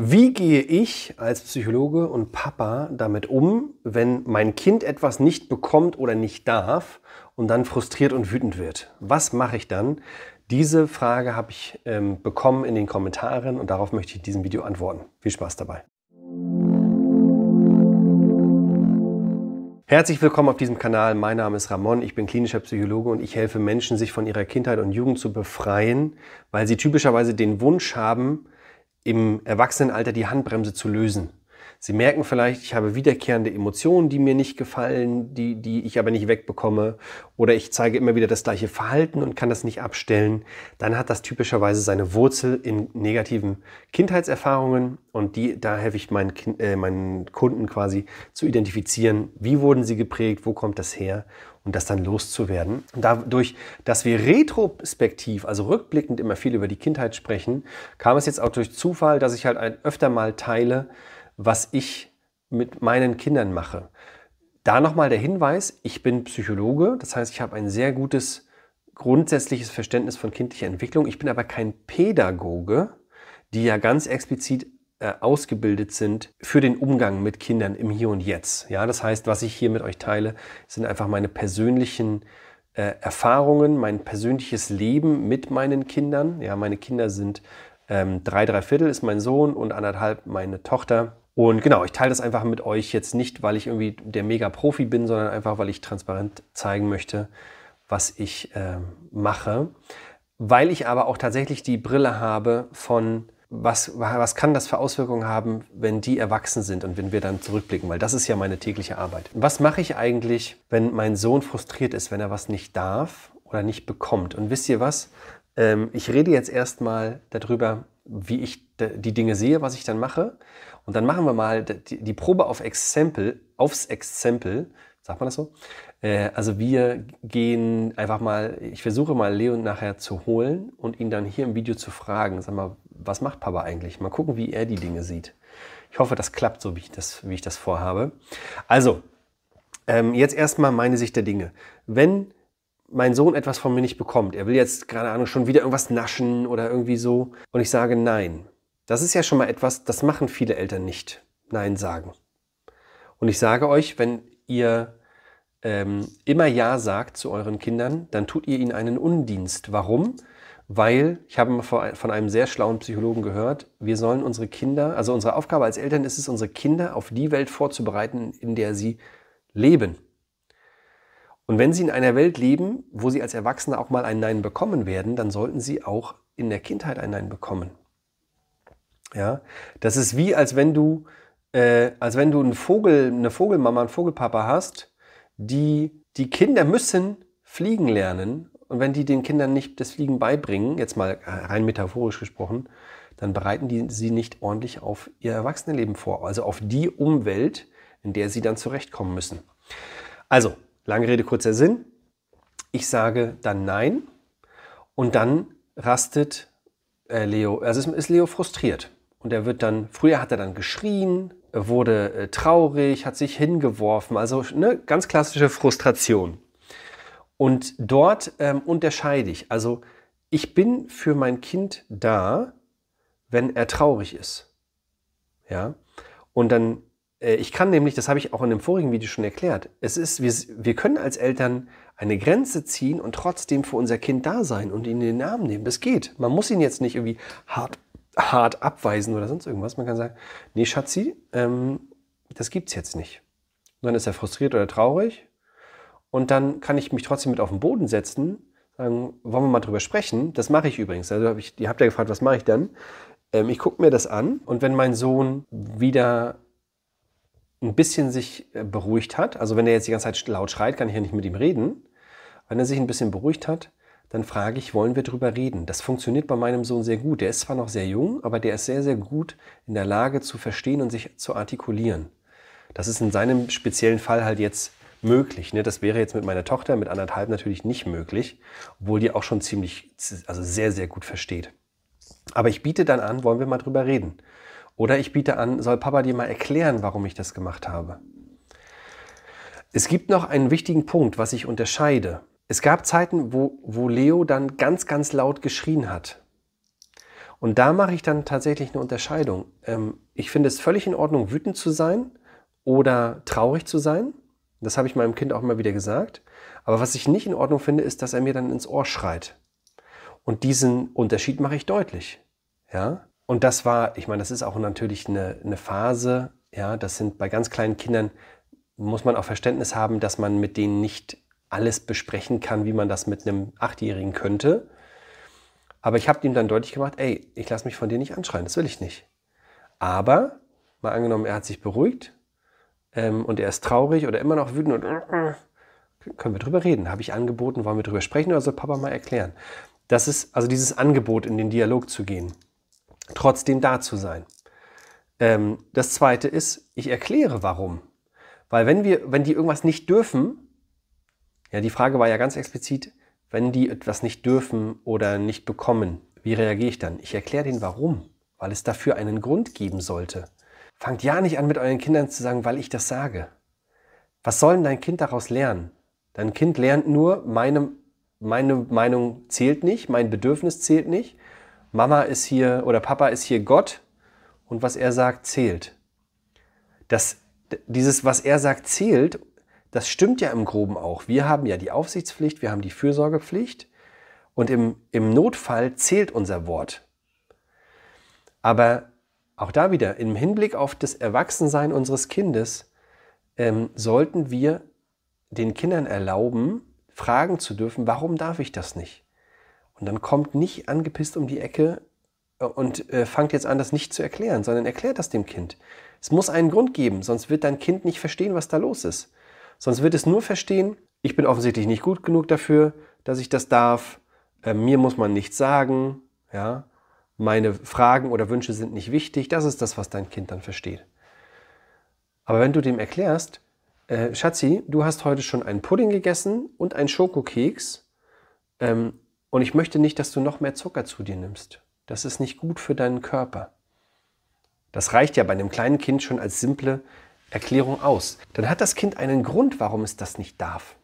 Wie gehe ich als Psychologe und Papa damit um, wenn mein Kind etwas nicht bekommt oder nicht darf und dann frustriert und wütend wird? Was mache ich dann? Diese Frage habe ich ähm, bekommen in den Kommentaren und darauf möchte ich in diesem Video antworten. Viel Spaß dabei. Herzlich willkommen auf diesem Kanal. Mein Name ist Ramon, ich bin klinischer Psychologe und ich helfe Menschen, sich von ihrer Kindheit und Jugend zu befreien, weil sie typischerweise den Wunsch haben, im Erwachsenenalter die Handbremse zu lösen. Sie merken vielleicht, ich habe wiederkehrende Emotionen, die mir nicht gefallen, die, die ich aber nicht wegbekomme. Oder ich zeige immer wieder das gleiche Verhalten und kann das nicht abstellen. Dann hat das typischerweise seine Wurzel in negativen Kindheitserfahrungen. Und die, da helfe ich meinen, äh, meinen Kunden quasi zu identifizieren, wie wurden sie geprägt, wo kommt das her und das dann loszuwerden. dadurch, dass wir retrospektiv, also rückblickend immer viel über die Kindheit sprechen, kam es jetzt auch durch Zufall, dass ich halt öfter mal teile, was ich mit meinen Kindern mache. Da nochmal der Hinweis, ich bin Psychologe, das heißt, ich habe ein sehr gutes grundsätzliches Verständnis von kindlicher Entwicklung. Ich bin aber kein Pädagoge, die ja ganz explizit äh, ausgebildet sind für den Umgang mit Kindern im Hier und Jetzt. Ja, das heißt, was ich hier mit euch teile, sind einfach meine persönlichen äh, Erfahrungen, mein persönliches Leben mit meinen Kindern. Ja, meine Kinder sind ähm, drei, drei Viertel ist mein Sohn und anderthalb meine Tochter. Und genau, ich teile das einfach mit euch jetzt nicht, weil ich irgendwie der Mega-Profi bin, sondern einfach, weil ich transparent zeigen möchte, was ich äh, mache. Weil ich aber auch tatsächlich die Brille habe von was, was kann das für Auswirkungen haben, wenn die erwachsen sind und wenn wir dann zurückblicken? Weil das ist ja meine tägliche Arbeit. Was mache ich eigentlich, wenn mein Sohn frustriert ist, wenn er was nicht darf oder nicht bekommt? Und wisst ihr was? Ähm, ich rede jetzt erstmal darüber, wie ich die Dinge sehe, was ich dann mache. Und dann machen wir mal die, Probe auf Exempel, aufs Exempel, sagt man das so? Äh, also wir gehen einfach mal, ich versuche mal Leon nachher zu holen und ihn dann hier im Video zu fragen, sag mal, was macht Papa eigentlich? Mal gucken, wie er die Dinge sieht. Ich hoffe, das klappt so, wie ich das, wie ich das vorhabe. Also, ähm, jetzt erstmal meine Sicht der Dinge. Wenn mein Sohn etwas von mir nicht bekommt, er will jetzt, keine Ahnung, schon wieder irgendwas naschen oder irgendwie so, und ich sage nein, das ist ja schon mal etwas, das machen viele Eltern nicht. Nein sagen. Und ich sage euch, wenn ihr ähm, immer Ja sagt zu euren Kindern, dann tut ihr ihnen einen Undienst. Warum? weil ich habe von einem sehr schlauen Psychologen gehört, wir sollen unsere Kinder, also unsere Aufgabe als Eltern ist es, unsere Kinder auf die Welt vorzubereiten, in der sie leben. Und wenn sie in einer Welt leben, wo sie als Erwachsene auch mal ein Nein bekommen werden, dann sollten sie auch in der Kindheit ein Nein bekommen. Ja, das ist wie, als wenn du, äh, als wenn du einen Vogel, eine Vogelmama, einen Vogelpapa hast, die die Kinder müssen fliegen lernen und wenn die den Kindern nicht das Fliegen beibringen, jetzt mal rein metaphorisch gesprochen, dann bereiten die sie nicht ordentlich auf ihr Erwachsenenleben vor, also auf die Umwelt, in der sie dann zurechtkommen müssen. Also, lange Rede, kurzer Sinn. Ich sage dann nein und dann rastet äh, Leo, also ist Leo frustriert und er wird dann, früher hat er dann geschrien, wurde äh, traurig, hat sich hingeworfen, also eine ganz klassische Frustration. Und dort ähm, unterscheide ich. Also ich bin für mein Kind da, wenn er traurig ist. Ja. Und dann, äh, ich kann nämlich, das habe ich auch in dem vorigen Video schon erklärt, es ist, wir, wir können als Eltern eine Grenze ziehen und trotzdem für unser Kind da sein und ihn in den Arm nehmen. Das geht. Man muss ihn jetzt nicht irgendwie hart, hart abweisen oder sonst irgendwas. Man kann sagen, nee, Schatzi, ähm, das gibt's jetzt nicht. Und dann ist er frustriert oder traurig und dann kann ich mich trotzdem mit auf den Boden setzen, sagen, wollen wir mal drüber sprechen. Das mache ich übrigens. Also hab ich, ihr habt ja gefragt, was mache ich dann? Ähm, ich gucke mir das an und wenn mein Sohn wieder ein bisschen sich äh, beruhigt hat, also wenn er jetzt die ganze Zeit laut schreit, kann ich ja nicht mit ihm reden. Wenn er sich ein bisschen beruhigt hat, dann frage ich, wollen wir drüber reden? Das funktioniert bei meinem Sohn sehr gut. Der ist zwar noch sehr jung, aber der ist sehr, sehr gut in der Lage zu verstehen und sich zu artikulieren. Das ist in seinem speziellen Fall halt jetzt möglich. Ne? Das wäre jetzt mit meiner Tochter mit anderthalb natürlich nicht möglich, obwohl die auch schon ziemlich, also sehr, sehr gut versteht. Aber ich biete dann an, wollen wir mal drüber reden. Oder ich biete an, soll Papa dir mal erklären, warum ich das gemacht habe. Es gibt noch einen wichtigen Punkt, was ich unterscheide. Es gab Zeiten, wo, wo Leo dann ganz, ganz laut geschrien hat. Und da mache ich dann tatsächlich eine Unterscheidung. Ähm, ich finde es völlig in Ordnung, wütend zu sein oder traurig zu sein. Das habe ich meinem Kind auch immer wieder gesagt. Aber was ich nicht in Ordnung finde, ist, dass er mir dann ins Ohr schreit. Und diesen Unterschied mache ich deutlich. Ja? Und das war, ich meine, das ist auch natürlich eine, eine Phase. Ja, das sind bei ganz kleinen Kindern, muss man auch Verständnis haben, dass man mit denen nicht alles besprechen kann, wie man das mit einem Achtjährigen könnte. Aber ich habe ihm dann deutlich gemacht, ey, ich lasse mich von dir nicht anschreien, das will ich nicht. Aber, mal angenommen, er hat sich beruhigt, ähm, und er ist traurig oder immer noch wütend und äh, können wir drüber reden? Habe ich angeboten, wollen wir drüber sprechen oder soll Papa mal erklären? Das ist also dieses Angebot, in den Dialog zu gehen, trotzdem da zu sein. Ähm, das zweite ist, ich erkläre warum. Weil wenn wir, wenn die irgendwas nicht dürfen, ja, die Frage war ja ganz explizit, wenn die etwas nicht dürfen oder nicht bekommen, wie reagiere ich dann? Ich erkläre denen warum, weil es dafür einen Grund geben sollte. Fangt ja nicht an, mit euren Kindern zu sagen, weil ich das sage. Was soll denn dein Kind daraus lernen? Dein Kind lernt nur, meine, meine Meinung zählt nicht, mein Bedürfnis zählt nicht. Mama ist hier oder Papa ist hier Gott und was er sagt, zählt. Das, dieses, was er sagt, zählt, das stimmt ja im Groben auch. Wir haben ja die Aufsichtspflicht, wir haben die Fürsorgepflicht und im, im Notfall zählt unser Wort. Aber auch da wieder, im Hinblick auf das Erwachsensein unseres Kindes ähm, sollten wir den Kindern erlauben, fragen zu dürfen, warum darf ich das nicht? Und dann kommt nicht angepisst um die Ecke äh, und äh, fangt jetzt an, das nicht zu erklären, sondern erklärt das dem Kind. Es muss einen Grund geben, sonst wird dein Kind nicht verstehen, was da los ist. Sonst wird es nur verstehen, ich bin offensichtlich nicht gut genug dafür, dass ich das darf, äh, mir muss man nichts sagen, ja meine Fragen oder Wünsche sind nicht wichtig, das ist das, was dein Kind dann versteht. Aber wenn du dem erklärst, äh, Schatzi, du hast heute schon einen Pudding gegessen und einen Schokokeks ähm, und ich möchte nicht, dass du noch mehr Zucker zu dir nimmst. Das ist nicht gut für deinen Körper. Das reicht ja bei einem kleinen Kind schon als simple Erklärung aus. Dann hat das Kind einen Grund, warum es das nicht darf.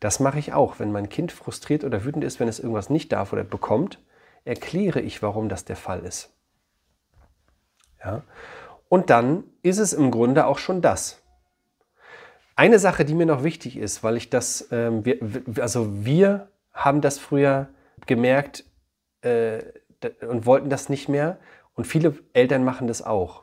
Das mache ich auch, wenn mein Kind frustriert oder wütend ist, wenn es irgendwas nicht darf oder bekommt, erkläre ich, warum das der Fall ist. Ja? Und dann ist es im Grunde auch schon das. Eine Sache, die mir noch wichtig ist, weil ich das, ähm, wir, also wir haben das früher gemerkt äh, und wollten das nicht mehr und viele Eltern machen das auch.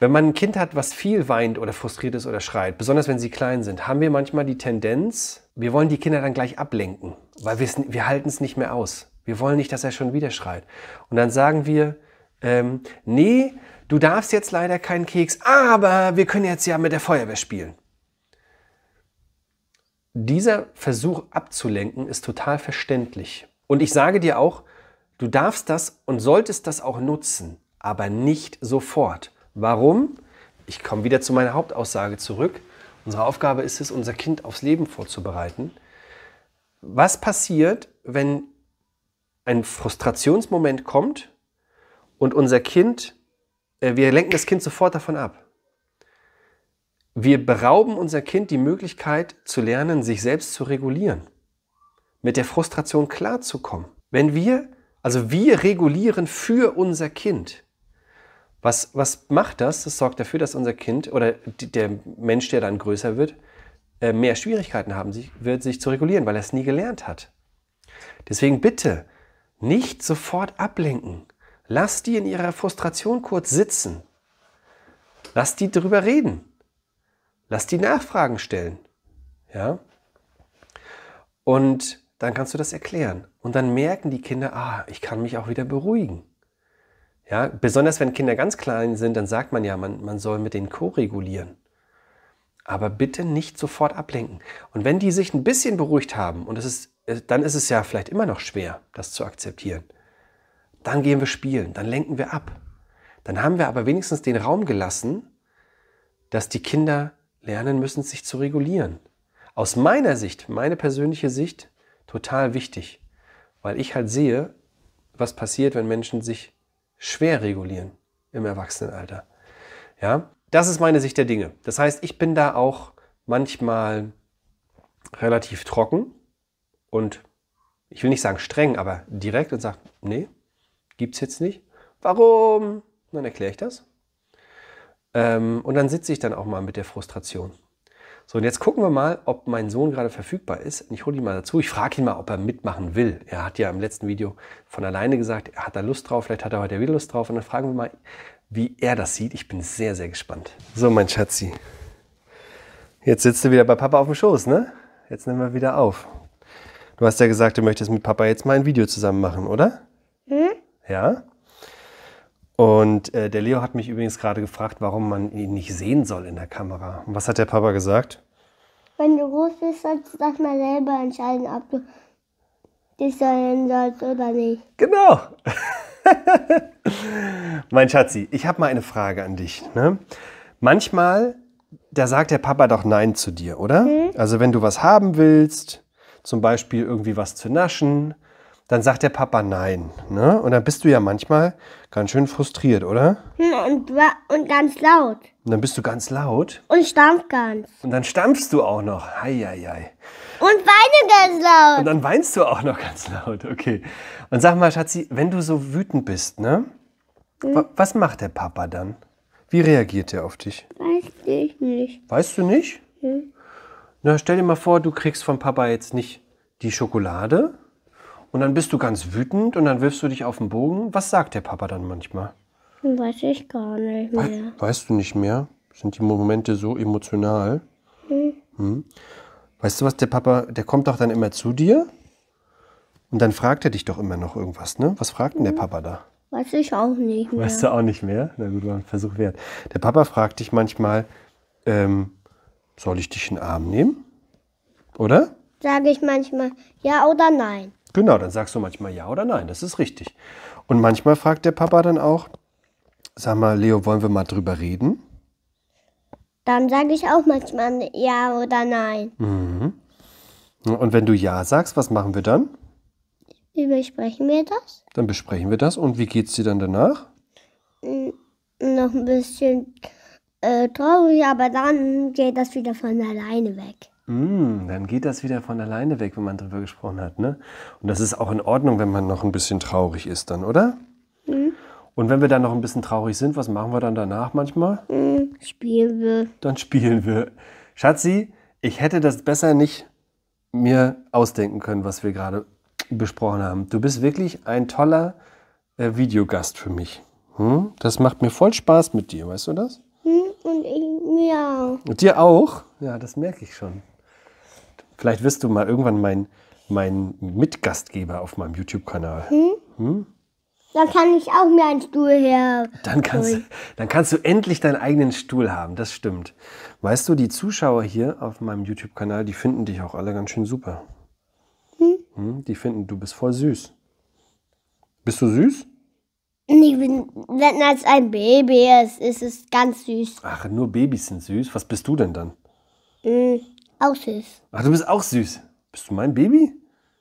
Wenn man ein Kind hat, was viel weint oder frustriert ist oder schreit, besonders wenn sie klein sind, haben wir manchmal die Tendenz, wir wollen die Kinder dann gleich ablenken, weil wir halten es nicht mehr aus. Wir wollen nicht, dass er schon wieder schreit. Und dann sagen wir, ähm, nee, du darfst jetzt leider keinen Keks, aber wir können jetzt ja mit der Feuerwehr spielen. Dieser Versuch abzulenken ist total verständlich. Und ich sage dir auch, du darfst das und solltest das auch nutzen, aber nicht sofort. Warum? Ich komme wieder zu meiner Hauptaussage zurück. Unsere Aufgabe ist es, unser Kind aufs Leben vorzubereiten. Was passiert, wenn ein Frustrationsmoment kommt und unser Kind, äh, wir lenken das Kind sofort davon ab. Wir berauben unser Kind die Möglichkeit zu lernen, sich selbst zu regulieren, mit der Frustration klarzukommen. Wenn wir, also wir regulieren für unser Kind. Was, was macht das? Das sorgt dafür, dass unser Kind oder der Mensch, der dann größer wird, äh, mehr Schwierigkeiten haben wird, sich zu regulieren, weil er es nie gelernt hat. Deswegen bitte, nicht sofort ablenken. Lass die in ihrer Frustration kurz sitzen. Lass die drüber reden. Lass die Nachfragen stellen. Ja? Und dann kannst du das erklären. Und dann merken die Kinder, ah, ich kann mich auch wieder beruhigen. Ja, besonders wenn Kinder ganz klein sind, dann sagt man ja, man, man soll mit denen koregulieren. Aber bitte nicht sofort ablenken. Und wenn die sich ein bisschen beruhigt haben, und es ist äh, dann ist es ja vielleicht immer noch schwer, das zu akzeptieren. Dann gehen wir spielen, dann lenken wir ab. Dann haben wir aber wenigstens den Raum gelassen, dass die Kinder lernen müssen, sich zu regulieren. Aus meiner Sicht, meine persönliche Sicht, total wichtig, weil ich halt sehe, was passiert, wenn Menschen sich schwer regulieren im Erwachsenenalter. Ja, das ist meine Sicht der Dinge. Das heißt, ich bin da auch manchmal relativ trocken, und ich will nicht sagen streng, aber direkt und sagt, nee, gibt es jetzt nicht. Warum? Und dann erkläre ich das. Ähm, und dann sitze ich dann auch mal mit der Frustration. So, und jetzt gucken wir mal, ob mein Sohn gerade verfügbar ist. ich hole ihn mal dazu. Ich frage ihn mal, ob er mitmachen will. Er hat ja im letzten Video von alleine gesagt, er hat da Lust drauf, vielleicht hat er heute wieder Lust drauf. Und dann fragen wir mal, wie er das sieht. Ich bin sehr, sehr gespannt. So, mein Schatzi. Jetzt sitzt du wieder bei Papa auf dem Schoß, ne? Jetzt nehmen wir wieder auf. Du hast ja gesagt, du möchtest mit Papa jetzt mal ein Video zusammen machen, oder? Hm? Ja. Und äh, der Leo hat mich übrigens gerade gefragt, warum man ihn nicht sehen soll in der Kamera. Und was hat der Papa gesagt? Wenn du groß bist, sollst du das mal selber entscheiden, ob du dich sehen sollst oder nicht. Genau. mein Schatzi, ich habe mal eine Frage an dich. Ne? Manchmal, da sagt der Papa doch Nein zu dir, oder? Mhm. Also wenn du was haben willst zum Beispiel irgendwie was zu naschen, dann sagt der Papa nein. Ne? Und dann bist du ja manchmal ganz schön frustriert, oder? Hm, und, und ganz laut. Und dann bist du ganz laut. Und stampf ganz. Und dann stampfst du auch noch. Hei, hei, hei. Und weine ganz laut. Und dann weinst du auch noch ganz laut, okay. Und sag mal, Schatzi, wenn du so wütend bist, ne? Hm? Was macht der Papa dann? Wie reagiert er auf dich? Weiß ich nicht. Weißt du nicht? Hm. Na, stell dir mal vor, du kriegst von Papa jetzt nicht die Schokolade und dann bist du ganz wütend und dann wirfst du dich auf den Bogen. Was sagt der Papa dann manchmal? Weiß ich gar nicht mehr. We weißt du nicht mehr? Sind die Momente so emotional? Hm. Hm. Weißt du was, der Papa, der kommt doch dann immer zu dir und dann fragt er dich doch immer noch irgendwas, ne? Was fragt denn hm. der Papa da? Weiß ich auch nicht mehr. Weißt du auch nicht mehr? Na gut, war ein Versuch wert. Der Papa fragt dich manchmal, ähm, soll ich dich in den Arm nehmen? Oder? Sage ich manchmal ja oder nein. Genau, dann sagst du manchmal ja oder nein, das ist richtig. Und manchmal fragt der Papa dann auch, sag mal, Leo, wollen wir mal drüber reden? Dann sage ich auch manchmal ja oder nein. Mhm. Und wenn du ja sagst, was machen wir dann? Wie besprechen wir das? Dann besprechen wir das und wie geht es dir dann danach? Hm, noch ein bisschen äh, traurig, aber dann geht das wieder von alleine weg. Mm, dann geht das wieder von alleine weg, wenn man drüber gesprochen hat, ne? Und das ist auch in Ordnung, wenn man noch ein bisschen traurig ist dann, oder? Mhm. Und wenn wir dann noch ein bisschen traurig sind, was machen wir dann danach manchmal? Mhm, spielen wir. Dann spielen wir. Schatzi, ich hätte das besser nicht mir ausdenken können, was wir gerade besprochen haben. Du bist wirklich ein toller äh, Videogast für mich. Hm? Das macht mir voll Spaß mit dir, weißt du das? Hm, und ich, mir auch. Und dir auch? Ja, das merke ich schon. Vielleicht wirst du mal irgendwann mein, mein Mitgastgeber auf meinem YouTube-Kanal. Hm? Hm? Dann kann ich auch mir einen Stuhl her. Dann kannst, du, dann kannst du endlich deinen eigenen Stuhl haben, das stimmt. Weißt du, die Zuschauer hier auf meinem YouTube-Kanal, die finden dich auch alle ganz schön super. Hm? hm die finden, du bist voll süß. Bist du süß? Ich bin, netter als ein Baby Es ist es ganz süß. Ach, nur Babys sind süß. Was bist du denn dann? Mhm, auch süß. Ach, du bist auch süß. Bist du mein Baby?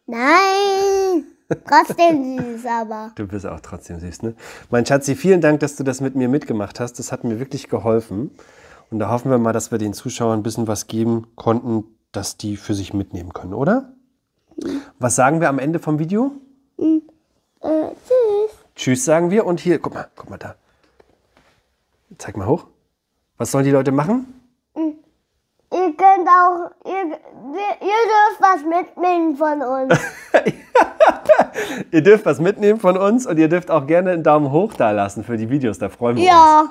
Nein. Trotzdem süß aber. Du bist auch trotzdem süß, ne? Mein Schatzi, vielen Dank, dass du das mit mir mitgemacht hast. Das hat mir wirklich geholfen. Und da hoffen wir mal, dass wir den Zuschauern ein bisschen was geben konnten, dass die für sich mitnehmen können, oder? Mhm. Was sagen wir am Ende vom Video? Tschüss sagen wir und hier, guck mal, guck mal da. Zeig mal hoch. Was sollen die Leute machen? Ihr könnt auch, ihr, ihr dürft was mitnehmen von uns. ihr dürft was mitnehmen von uns und ihr dürft auch gerne einen Daumen hoch da lassen für die Videos, da freuen wir ja,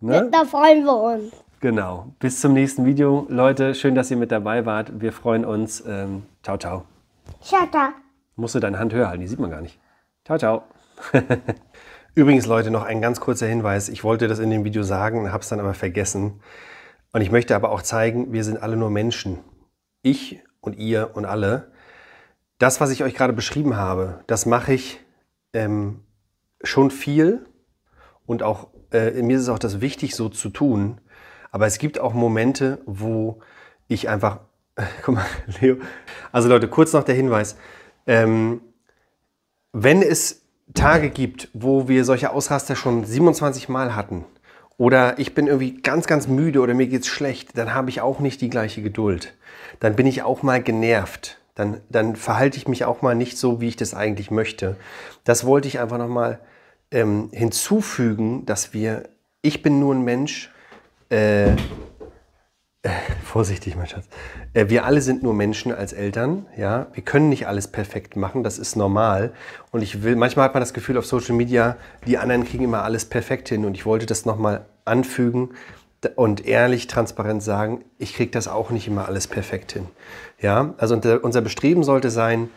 uns. Ja, ne? da freuen wir uns. Genau. Bis zum nächsten Video, Leute. Schön, dass ihr mit dabei wart. Wir freuen uns. Ähm, ciao, ciao. Ciao, ciao. Musst du deine Hand höher halten, die sieht man gar nicht. Ciao, ciao. Übrigens, Leute, noch ein ganz kurzer Hinweis. Ich wollte das in dem Video sagen, habe es dann aber vergessen. Und ich möchte aber auch zeigen, wir sind alle nur Menschen. Ich und ihr und alle. Das, was ich euch gerade beschrieben habe, das mache ich ähm, schon viel. Und auch äh, mir ist es auch das wichtig, so zu tun. Aber es gibt auch Momente, wo ich einfach. Guck mal, Leo. Also Leute, kurz noch der Hinweis. Ähm, wenn es Tage gibt, wo wir solche Ausraster schon 27 Mal hatten oder ich bin irgendwie ganz, ganz müde oder mir geht es schlecht, dann habe ich auch nicht die gleiche Geduld. Dann bin ich auch mal genervt. Dann, dann verhalte ich mich auch mal nicht so, wie ich das eigentlich möchte. Das wollte ich einfach nochmal ähm, hinzufügen, dass wir, ich bin nur ein Mensch, äh, äh, vorsichtig, mein Schatz. Äh, wir alle sind nur Menschen als Eltern, ja. Wir können nicht alles perfekt machen, das ist normal. Und ich will, manchmal hat man das Gefühl auf Social Media, die anderen kriegen immer alles perfekt hin. Und ich wollte das nochmal anfügen und ehrlich, transparent sagen, ich kriege das auch nicht immer alles perfekt hin. Ja, also unser Bestreben sollte sein,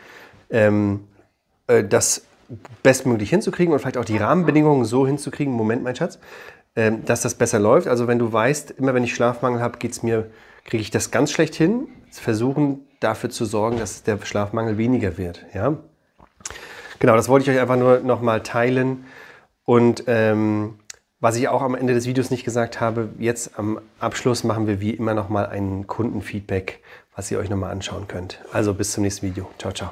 ähm, äh, das bestmöglich hinzukriegen und vielleicht auch die Rahmenbedingungen so hinzukriegen, Moment, mein Schatz, ähm, dass das besser läuft. Also wenn du weißt, immer wenn ich Schlafmangel habe, geht's mir, kriege ich das ganz schlecht hin. Versuchen dafür zu sorgen, dass der Schlafmangel weniger wird. Ja? Genau, das wollte ich euch einfach nur nochmal teilen. Und ähm, was ich auch am Ende des Videos nicht gesagt habe, jetzt am Abschluss machen wir wie immer nochmal ein Kundenfeedback, was ihr euch nochmal anschauen könnt. Also bis zum nächsten Video. Ciao, ciao.